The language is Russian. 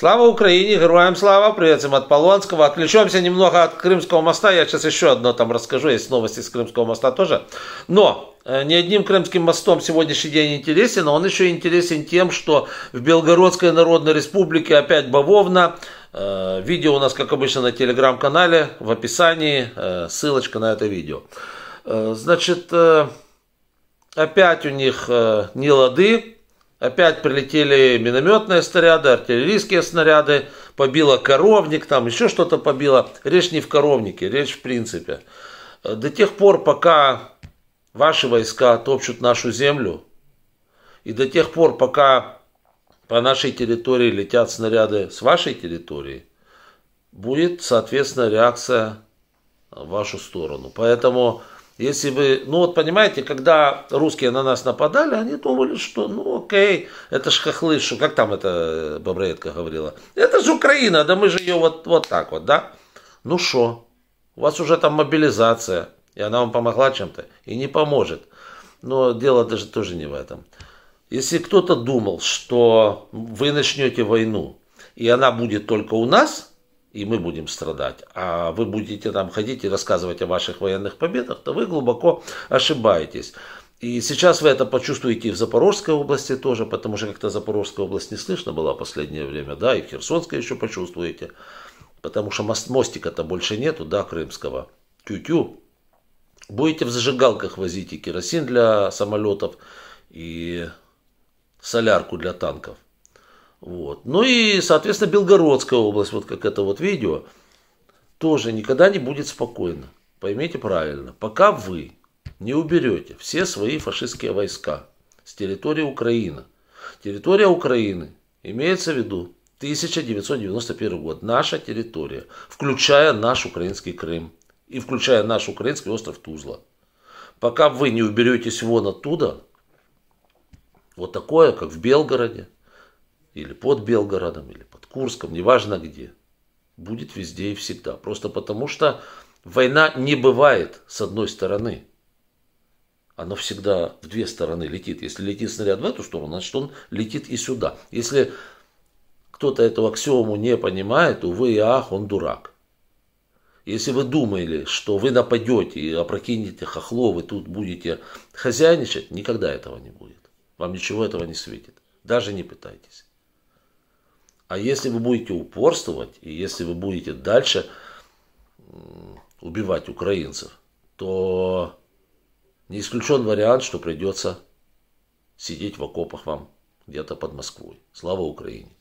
Слава Украине, героям слава, привет всем от Полонского. отключимся немного от Крымского моста, я сейчас еще одно там расскажу, есть новости с Крымского моста тоже. Но э, ни одним Крымским мостом сегодняшний день интересен, но а он еще интересен тем, что в Белгородской Народной Республике опять бавовна, э, Видео у нас, как обычно, на телеграм-канале, в описании, э, ссылочка на это видео. Значит, опять у них не лады, Опять прилетели минометные снаряды, артиллерийские снаряды, побило коровник, там еще что-то побило. Речь не в коровнике, речь в принципе. До тех пор, пока ваши войска топчут нашу землю, и до тех пор, пока по нашей территории летят снаряды с вашей территории, будет, соответственно, реакция в вашу сторону. Поэтому если вы, ну вот понимаете, когда русские на нас нападали, они думали, что ну окей, это ж хохлы, что как там это э, Бобреетка говорила, это же Украина, да мы же ее вот, вот так вот, да? Ну что, у вас уже там мобилизация, и она вам помогла чем-то, и не поможет. Но дело даже тоже не в этом. Если кто-то думал, что вы начнете войну, и она будет только у нас – и мы будем страдать. А вы будете там ходить и рассказывать о ваших военных победах, то вы глубоко ошибаетесь. И сейчас вы это почувствуете и в Запорожской области тоже, потому что как-то Запорожская область не слышно была в последнее время, да, и в Херсонской еще почувствуете, потому что мост, мостика-то больше нету, да, крымского. Тю-тю. Будете в зажигалках возить и керосин для самолетов, и солярку для танков. Вот. Ну и, соответственно, Белгородская область, вот как это вот видео, тоже никогда не будет спокойно. Поймите правильно. Пока вы не уберете все свои фашистские войска с территории Украины. Территория Украины имеется в виду 1991 год. Наша территория, включая наш украинский Крым и включая наш украинский остров Тузла. Пока вы не уберетесь вон оттуда, вот такое, как в Белгороде, или под Белгородом, или под Курском, неважно где. Будет везде и всегда. Просто потому что война не бывает с одной стороны. Оно всегда в две стороны летит. Если летит снаряд в эту сторону, значит он летит и сюда. Если кто-то эту аксиому не понимает, увы и ах, он дурак. Если вы думали, что вы нападете и опрокинете хохлов, и тут будете хозяйничать, никогда этого не будет. Вам ничего этого не светит. Даже не пытайтесь. А если вы будете упорствовать, и если вы будете дальше убивать украинцев, то не исключен вариант, что придется сидеть в окопах вам где-то под Москвой. Слава Украине!